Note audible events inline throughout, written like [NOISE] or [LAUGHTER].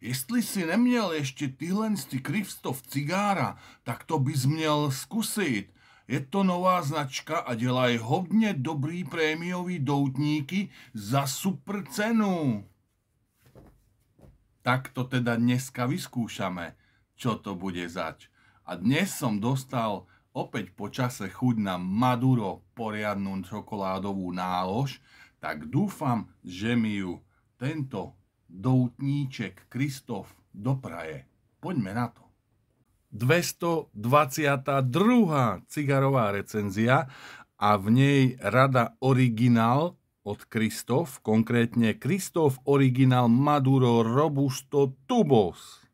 Jestli si neměl ještě tyhle ty krivstov cigára, tak to bys měl zkusit. Je to nová značka a dělají hodně dobrý prémiový doutníky za super cenu. Tak to teda dneska vyskúšame, čo to bude zač. A dnes som dostal opäť po čase chuť na Maduro poriadnú čokoládovú nálož, tak dúfam, že mi ju tento Doutníček Kristof do Praje. Poďme na to. 222. cigarová recenzia a v nej rada originál od Kristof, konkrétne Kristof originál Maduro Robusto Tubos.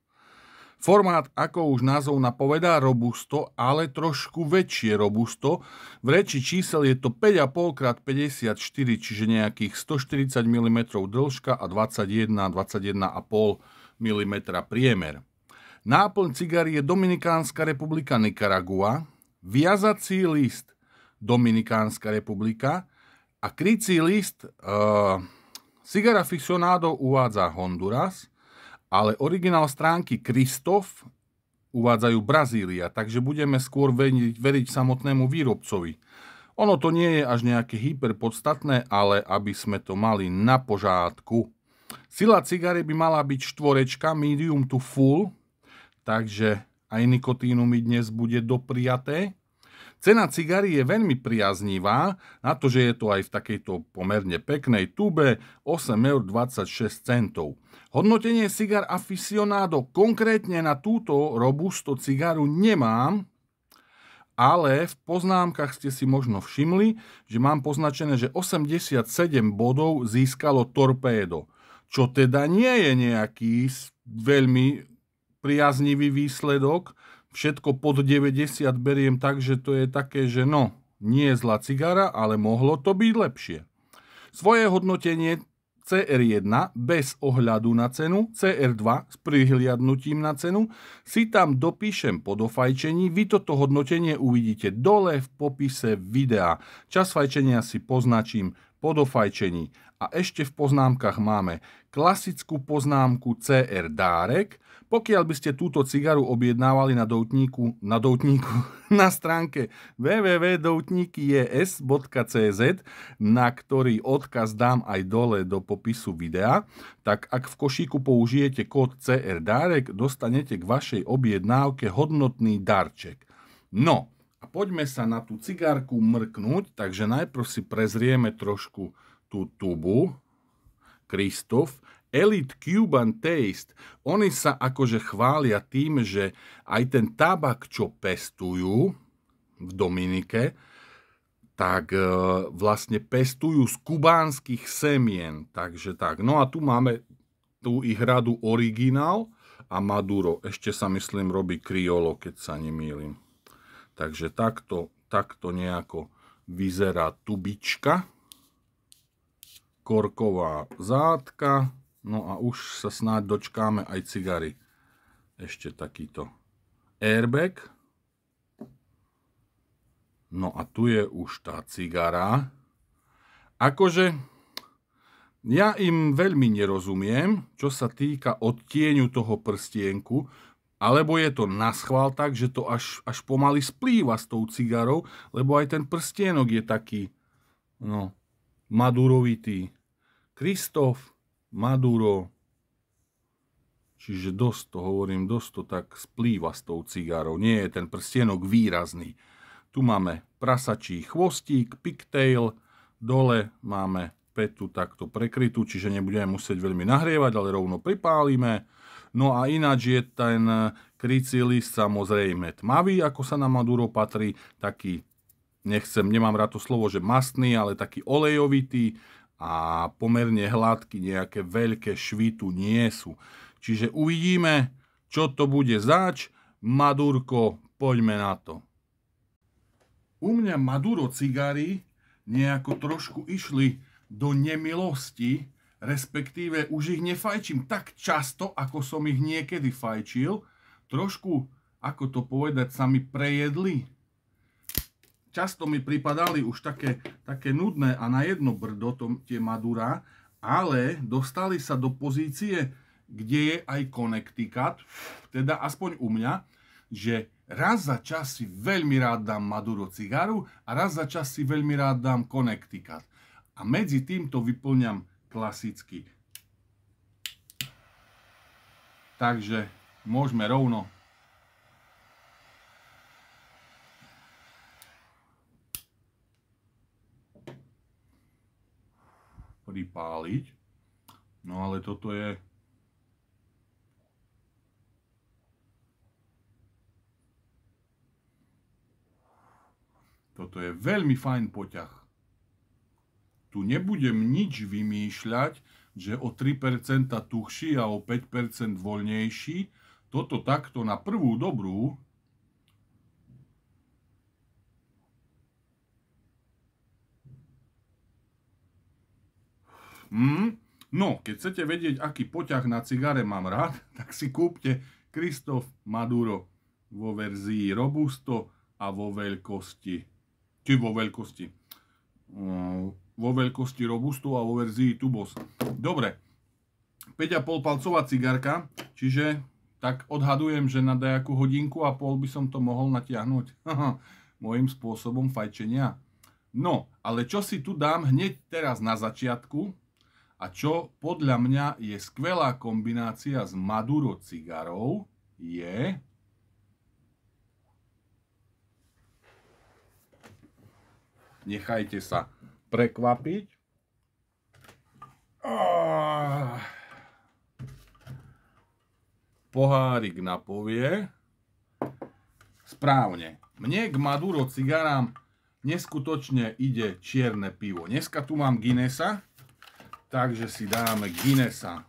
Formát, ako už názov napovedá, robusto, ale trošku väčšie robusto. V reči čísel je to 5,5 x 54, čiže nejakých 140 mm dĺžka a 21-21,5 mm priemer. Náplň cigary je Dominikánska republika Nikaragua, viazací list Dominikánska republika a krycí list e, Cigara Ficionado uvádza Honduras – ale originál stránky Kristof uvádzajú Brazília, takže budeme skôr veriť, veriť samotnému výrobcovi. Ono to nie je až nejaké hyperpodstatné, ale aby sme to mali na požádku. Sila cigary by mala byť štvorečka, medium to full, takže aj nikotínu mi dnes bude dopriaté. Cena cigary je veľmi priaznivá, na to, že je to aj v takejto pomerne peknej tube 8,26 eur. Hodnotenie cigar aficionado konkrétne na túto robusto cigaru nemám, ale v poznámkach ste si možno všimli, že mám poznačené, že 87 bodov získalo torpédo, čo teda nie je nejaký veľmi priaznivý výsledok, všetko pod 90 beriem tak, že to je také, že no, nie je zlá cigara, ale mohlo to byť lepšie. Svoje hodnotenie CR1 bez ohľadu na cenu, CR2 s prihliadnutím na cenu, si tam dopíšem po dofajčení, vy toto hodnotenie uvidíte dole v popise videa. Čas fajčenia si poznačím po dofajčení a ešte v poznámkach máme klasickú poznámku CR Dárek. Pokiaľ by ste túto cigaru objednávali na doutníku, na doutníku, [LAUGHS] na stránke www.doutníkyes.cz, na ktorý odkaz dám aj dole do popisu videa, tak ak v košíku použijete kód CR Dárek, dostanete k vašej objednávke hodnotný darček. No, a poďme sa na tú cigárku mrknúť, takže najprv si prezrieme trošku tú tubu, Kristof, Elite Cuban Taste, oni sa akože chvália tým, že aj ten tabak, čo pestujú v Dominike, tak e, vlastne pestujú z kubánskych semien. Takže tak. No a tu máme tú ich radu originál a Maduro. Ešte sa myslím robí kriolo, keď sa nemýlim. Takže takto, takto nejako vyzerá tubička korková zátka. No a už sa snáď dočkáme aj cigary. Ešte takýto airbag. No a tu je už tá cigara. Akože ja im veľmi nerozumiem, čo sa týka odtieňu toho prstienku, alebo je to schvál tak, že to až, až pomaly splýva s tou cigarou, lebo aj ten prstienok je taký, no, madurovitý. Kristof Maduro, čiže dosť to hovorím, dosť to tak splýva s tou cigárou, nie je ten prstenok výrazný. Tu máme prasačí chvostík, pigtail, dole máme petu takto prekrytú, čiže nebudeme musieť veľmi nahrievať, ale rovno pripálime. No a ináč je ten krycilis samozrejme tmavý, ako sa na Maduro patrí, taký, nechcem, nemám rád to slovo, že mastný, ale taký olejovitý, a pomerne hladky, nejaké veľké švy tu nie sú. Čiže uvidíme, čo to bude zač. Madurko, poďme na to. U mňa Maduro cigary nejako trošku išli do nemilosti, respektíve už ich nefajčím tak často, ako som ich niekedy fajčil. Trošku, ako to povedať, sa mi prejedli často mi pripadali už také, také nudné a na jedno brdo to, tie Madura, ale dostali sa do pozície, kde je aj Connecticut, teda aspoň u mňa, že raz za čas si veľmi rád dám Maduro cigaru a raz za čas si veľmi rád dám Connecticut. A medzi tým to vyplňam klasicky. Takže môžeme rovno pripáliť. No ale toto je... Toto je veľmi fajn poťah. Tu nebudem nič vymýšľať, že o 3% tuchší a o 5% voľnejší. Toto takto na prvú dobrú Mm, no, keď chcete vedieť, aký poťah na cigare mám rád, [LAUGHS] tak si kúpte Kristof Maduro vo verzii Robusto a vo veľkosti. Či vo veľkosti. Hm, vo veľkosti Robusto a vo verzii Tubos. Dobre. 5,5 palcová cigarka, čiže tak odhadujem, že na dajakú hodinku a pol by som to mohol natiahnuť [LAUGHS] mojim spôsobom fajčenia. No, ale čo si tu dám hneď teraz na začiatku, a čo podľa mňa je skvelá kombinácia s Maduro cigarou je... Nechajte sa prekvapiť. Pohárik napovie. Správne. Mne k Maduro cigarám neskutočne ide čierne pivo. Dneska tu mám Guinnessa, Takže si dáme Guinnessa.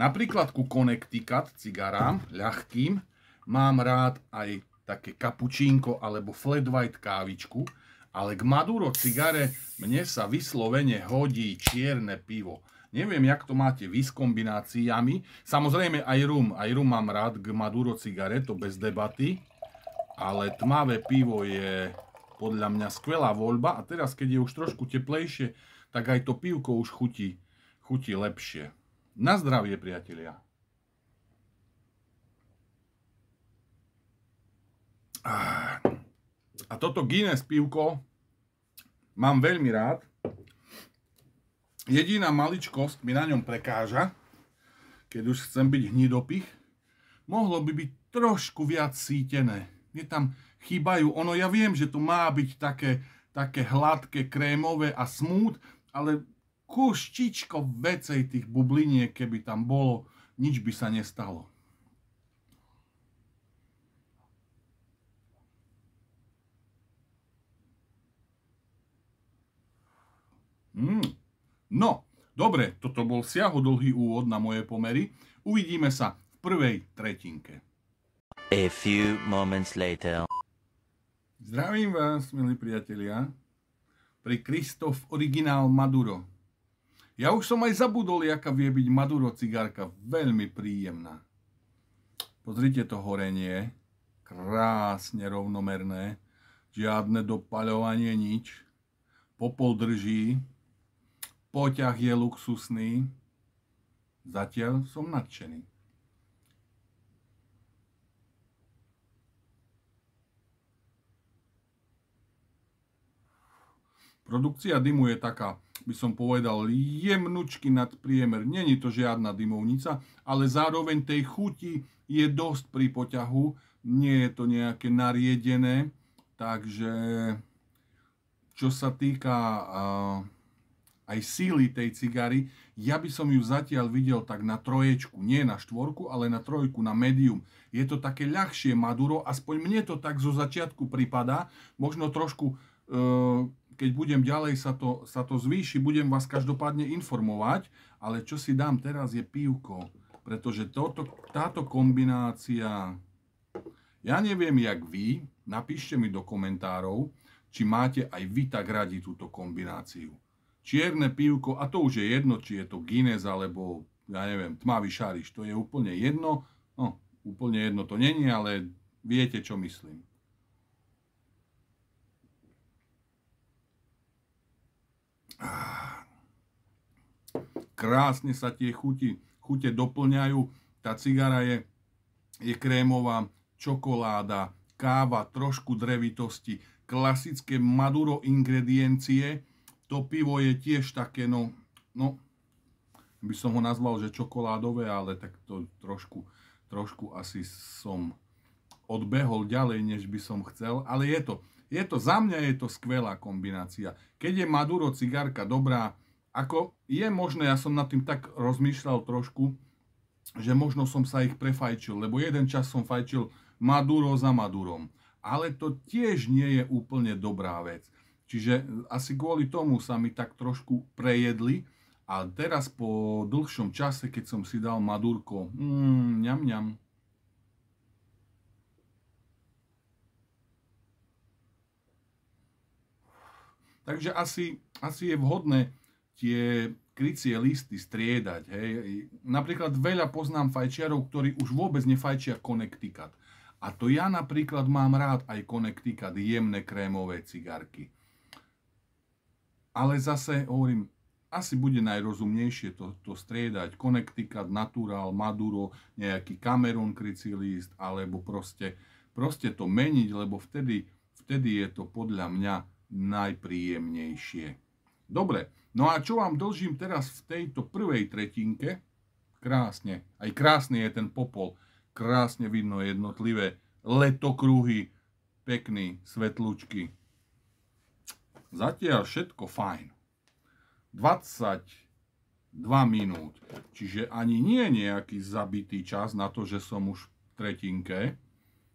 Napríklad ku Connecticut cigarám, ľahkým, mám rád aj také kapučínko alebo flat white kávičku, ale k Maduro cigare mne sa vyslovene hodí čierne pivo. Neviem, jak to máte vy s kombináciami. Samozrejme aj rum. Aj rum mám rád k Maduro cigare, to bez debaty. Ale tmavé pivo je podľa mňa skvelá voľba a teraz, keď je už trošku teplejšie, tak aj to pivko už chutí, chutí lepšie. Na zdravie, priatelia. A toto Guinness pivko mám veľmi rád. Jediná maličkosť mi na ňom prekáža, keď už chcem byť hnidopich, mohlo by byť trošku viac sítené. Je tam chýbajú. Ono, ja viem, že to má byť také, také hladké, krémové a smúd, ale kuštičko vecej tých bubliniek, keby tam bolo, nič by sa nestalo. Mm. No, dobre, toto bol siahodlhý úvod na moje pomery. Uvidíme sa v prvej tretinke. A few moments later. Zdravím vás, milí priatelia, pri Kristof Originál Maduro. Ja už som aj zabudol, jaká vie byť Maduro cigárka veľmi príjemná. Pozrite to horenie, krásne rovnomerné, žiadne dopaľovanie, nič. Popol drží, poťah je luxusný, zatiaľ som nadšený. Produkcia dymu je taká, by som povedal, jemnučky nad priemer. Není to žiadna dymovnica, ale zároveň tej chuti je dosť pri poťahu. Nie je to nejaké nariedené, takže čo sa týka aj síly tej cigary, ja by som ju zatiaľ videl tak na troječku, nie na štvorku, ale na trojku, na medium. Je to také ľahšie Maduro, aspoň mne to tak zo začiatku pripadá, možno trošku e, keď budem ďalej sa to, sa to zvýši, budem vás každopádne informovať, ale čo si dám teraz je pívko, pretože toto, táto kombinácia, ja neviem jak vy, napíšte mi do komentárov, či máte aj vy tak radi túto kombináciu. Čierne pívko, a to už je jedno, či je to Guinness alebo, ja neviem, tmavý šariš, to je úplne jedno, no, úplne jedno to není, ale viete, čo myslím. krásne sa tie chuti, chute doplňajú. Tá cigara je, je krémová, čokoláda, káva, trošku drevitosti, klasické maduro ingrediencie. To pivo je tiež také, no, no by som ho nazval, že čokoládové, ale tak to trošku, trošku asi som odbehol ďalej, než by som chcel, ale je to, je to, za mňa je to skvelá kombinácia. Keď je Maduro cigárka dobrá, ako je možné, ja som nad tým tak rozmýšľal trošku, že možno som sa ich prefajčil, lebo jeden čas som fajčil Maduro za Madurom. Ale to tiež nie je úplne dobrá vec. Čiže asi kvôli tomu sa mi tak trošku prejedli a teraz po dlhšom čase, keď som si dal Madurko, mm, ňam ňam, Takže asi, asi je vhodné tie krycie listy striedať. Hej. Napríklad veľa poznám fajčiarov, ktorí už vôbec nefajčia Connecticut. A to ja napríklad mám rád aj Connecticut, jemné krémové cigarky. Ale zase, hovorím, asi bude najrozumnejšie to, to striedať. Connecticut, Natural, Maduro, nejaký Cameron krycí list, alebo proste, proste to meniť, lebo vtedy, vtedy je to podľa mňa najpríjemnejšie. Dobre, no a čo vám dlžím teraz v tejto prvej tretinke? Krásne, aj krásny je ten popol. Krásne vidno jednotlivé letokruhy, pekný, svetlúčky. Zatiaľ všetko fajn. 22 minút. Čiže ani nie nejaký zabitý čas na to, že som už v tretinke.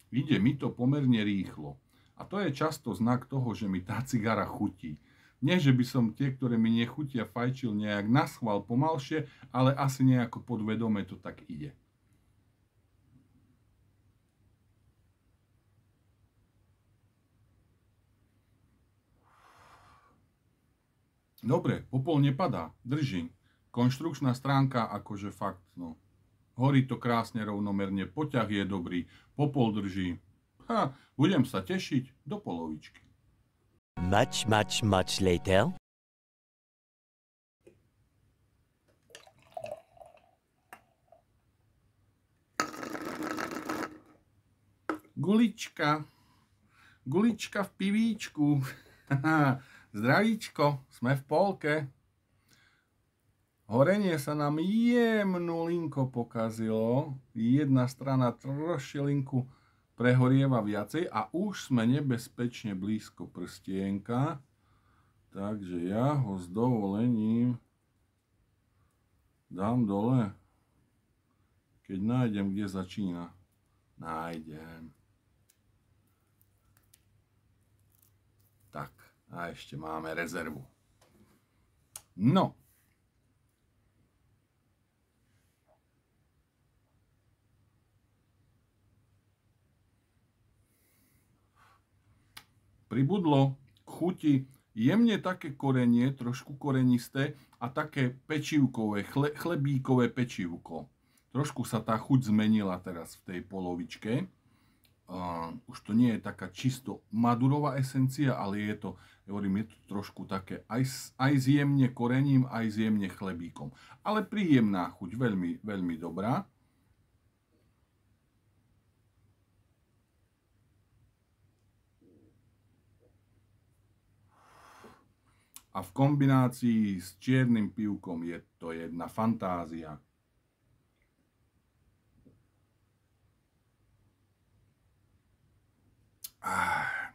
Ide mi to pomerne rýchlo. A to je často znak toho, že mi tá cigara chutí. Nie, že by som tie, ktoré mi nechutia, fajčil nejak naschval pomalšie, ale asi nejako podvedome to tak ide. Dobre, popol nepadá, drží. Konštrukčná stránka akože fakt, no. Horí to krásne rovnomerne, poťah je dobrý, popol drží. Ha, budem sa tešiť do polovičky. Much, much, much later. Gulička. Gulička v pivíčku. [LAUGHS] Zdravíčko, sme v polke. Horenie sa nám jemnú linko pokazilo. Jedna strana trošilinku prehorieva viacej a už sme nebezpečne blízko prstienka. Takže ja ho s dovolením dám dole. Keď nájdem, kde začína. Nájdem. Tak, a ešte máme rezervu. No, pribudlo, chuti, jemne také korenie, trošku korenisté a také pečivkové, chle, chlebíkové pečivko. Trošku sa tá chuť zmenila teraz v tej polovičke. Uh, už to nie je taká čisto madurová esencia, ale je to, ja hovorím, je to trošku také aj, aj zjemne jemne korením, aj zjemne jemne chlebíkom. Ale príjemná chuť, veľmi, veľmi dobrá. A v kombinácii s čiernym pivkom je to jedna fantázia. Ah.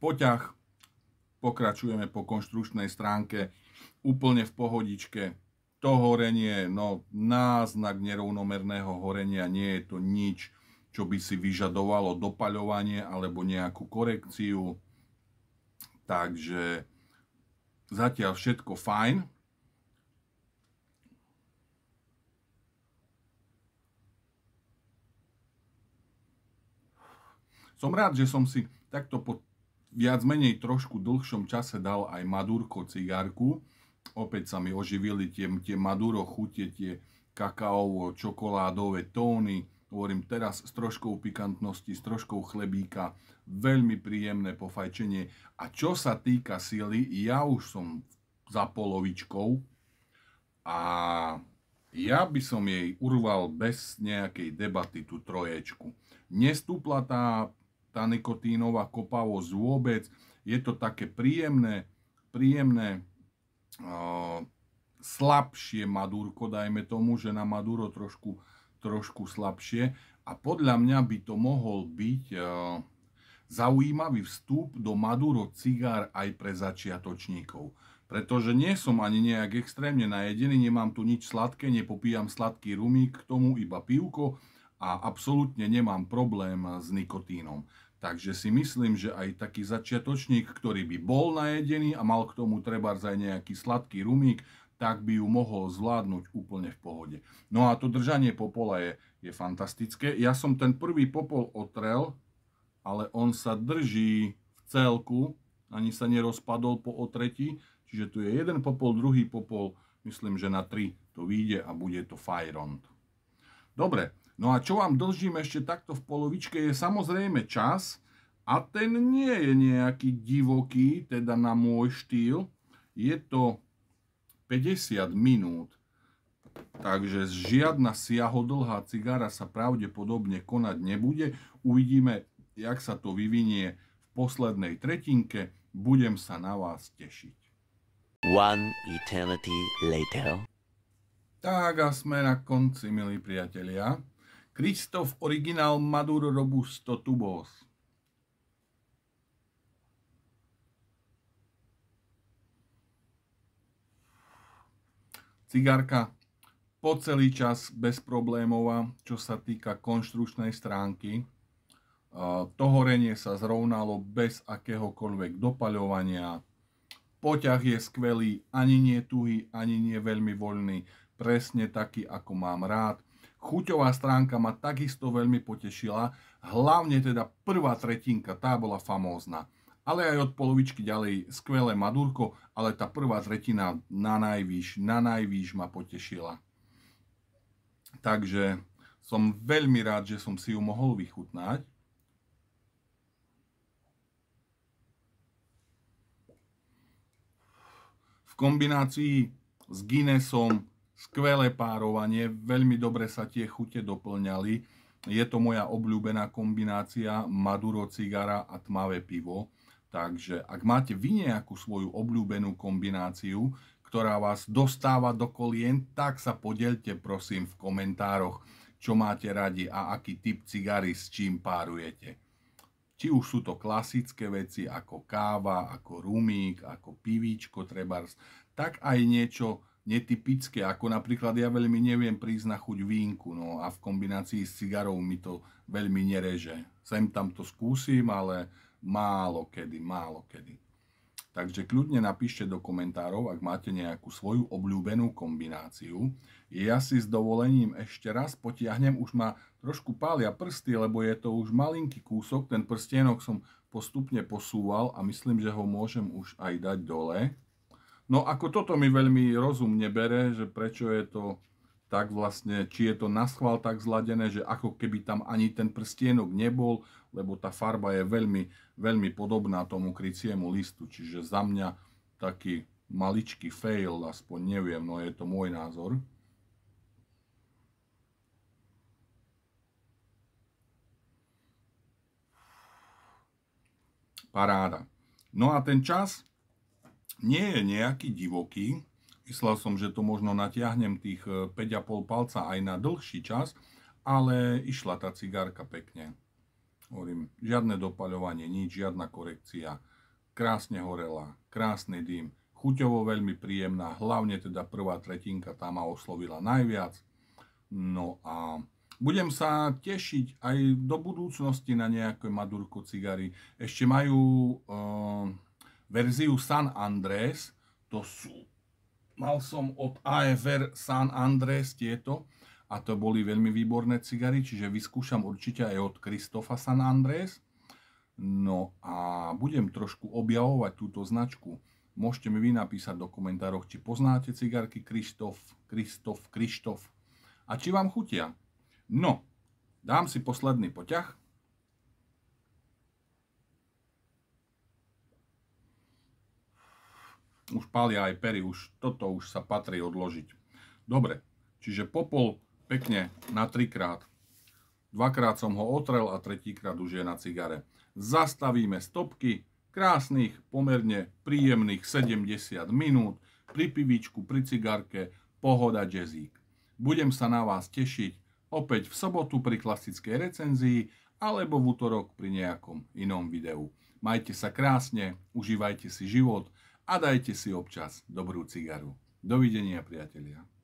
Poťah. Pokračujeme po konštručnej stránke úplne v pohodičke. To horenie, no náznak nerovnomerného horenia, nie je to nič, čo by si vyžadovalo dopaľovanie alebo nejakú korekciu Takže zatiaľ všetko fajn. Som rád, že som si takto po viac menej trošku dlhšom čase dal aj madúrko cigárku. Opäť sa mi oživili tie, tie maduro chute, tie kakaovo, čokoládové tóny, hovorím teraz s troškou pikantnosti, s troškou chlebíka, veľmi príjemné pofajčenie. A čo sa týka sily, ja už som za polovičkou a ja by som jej urval bez nejakej debaty tú troječku. Nestúpla tá, tá nikotínová kopavosť vôbec, je to také príjemné, príjemné, uh, slabšie Madúrko, dajme tomu, že na Maduro trošku trošku slabšie a podľa mňa by to mohol byť eh, zaujímavý vstup do Maduro cigár aj pre začiatočníkov. Pretože nie som ani nejak extrémne najedený, nemám tu nič sladké, nepopíjam sladký rumík, k tomu iba pivko a absolútne nemám problém s nikotínom. Takže si myslím, že aj taký začiatočník, ktorý by bol najedený a mal k tomu trebárs aj nejaký sladký rumík, tak by ju mohol zvládnuť úplne v pohode. No a to držanie popola je, je fantastické. Ja som ten prvý popol otrel, ale on sa drží v celku, ani sa nerozpadol po otretí. čiže tu je jeden popol, druhý popol, myslím, že na tri to vyjde a bude to fajrond. Dobre, no a čo vám držím ešte takto v polovičke je samozrejme čas, a ten nie je nejaký divoký, teda na môj štýl. Je to 50 minút. Takže žiadna siahodlhá cigára sa pravdepodobne konať nebude. Uvidíme, jak sa to vyvinie v poslednej tretinke. Budem sa na vás tešiť. One eternity later. Tak a sme na konci, milí priatelia. Kristof originál Maduro Robusto Tubos. Cigárka po celý čas bez problémov, čo sa týka konštručnej stránky. To horenie sa zrovnalo bez akéhokoľvek dopaľovania. Poťah je skvelý, ani nie tuhý, ani nie veľmi voľný, presne taký, ako mám rád. Chuťová stránka ma takisto veľmi potešila, hlavne teda prvá tretinka, tá bola famózna ale aj od polovičky ďalej skvelé Madurko, ale tá prvá tretina na najvýš, na najvýš ma potešila. Takže som veľmi rád, že som si ju mohol vychutnať. V kombinácii s Guinnessom skvelé párovanie, veľmi dobre sa tie chute doplňali. Je to moja obľúbená kombinácia Maduro cigara a tmavé pivo Takže ak máte vy nejakú svoju obľúbenú kombináciu, ktorá vás dostáva do kolien, tak sa podelte prosím v komentároch, čo máte radi a aký typ cigary s čím párujete. Či už sú to klasické veci ako káva, ako rumík, ako pivíčko trebárs, tak aj niečo netypické, ako napríklad ja veľmi neviem prísť na chuť vínku, no a v kombinácii s cigarou mi to veľmi nereže. Sem tam to skúsim, ale Málo kedy, málo kedy. Takže kľudne napíšte do komentárov, ak máte nejakú svoju obľúbenú kombináciu. Ja si s dovolením ešte raz potiahnem, už ma trošku pália prsty, lebo je to už malinký kúsok, ten prstienok som postupne posúval a myslím, že ho môžem už aj dať dole. No ako toto mi veľmi rozumne bere, že prečo je to tak vlastne, či je to na schvál tak zladené, že ako keby tam ani ten prstienok nebol, lebo tá farba je veľmi, veľmi podobná tomu kryciemu listu. Čiže za mňa taký maličký fail, aspoň neviem, no je to môj názor. Paráda. No a ten čas nie je nejaký divoký, Myslel som, že to možno natiahnem tých 5,5 e, palca aj na dlhší čas, ale išla tá cigárka pekne. Hovorím, žiadne dopaľovanie, nič, žiadna korekcia. Krásne horela, krásny dym, chuťovo veľmi príjemná, hlavne teda prvá tretinka, tá ma oslovila najviac. No a budem sa tešiť aj do budúcnosti na nejaké Madurko cigary. Ešte majú e, verziu San Andrés, to sú mal som od AFR San Andres tieto a to boli veľmi výborné cigary, čiže vyskúšam určite aj od Kristofa San Andres. No a budem trošku objavovať túto značku. Môžete mi vy napísať do komentárov, či poznáte cigarky Kristof, Kristof, Krištof a či vám chutia. No, dám si posledný poťah. už palia aj pery, už toto už sa patrí odložiť. Dobre, čiže popol pekne na trikrát. Dvakrát som ho otrel a tretíkrát už je na cigare. Zastavíme stopky, krásnych, pomerne príjemných 70 minút, pri pivičku, pri cigarke, pohoda jazzík. Budem sa na vás tešiť opäť v sobotu pri klasickej recenzii alebo v útorok pri nejakom inom videu. Majte sa krásne, užívajte si život a dajte si občas dobrú cigaru. Dovidenia, priatelia.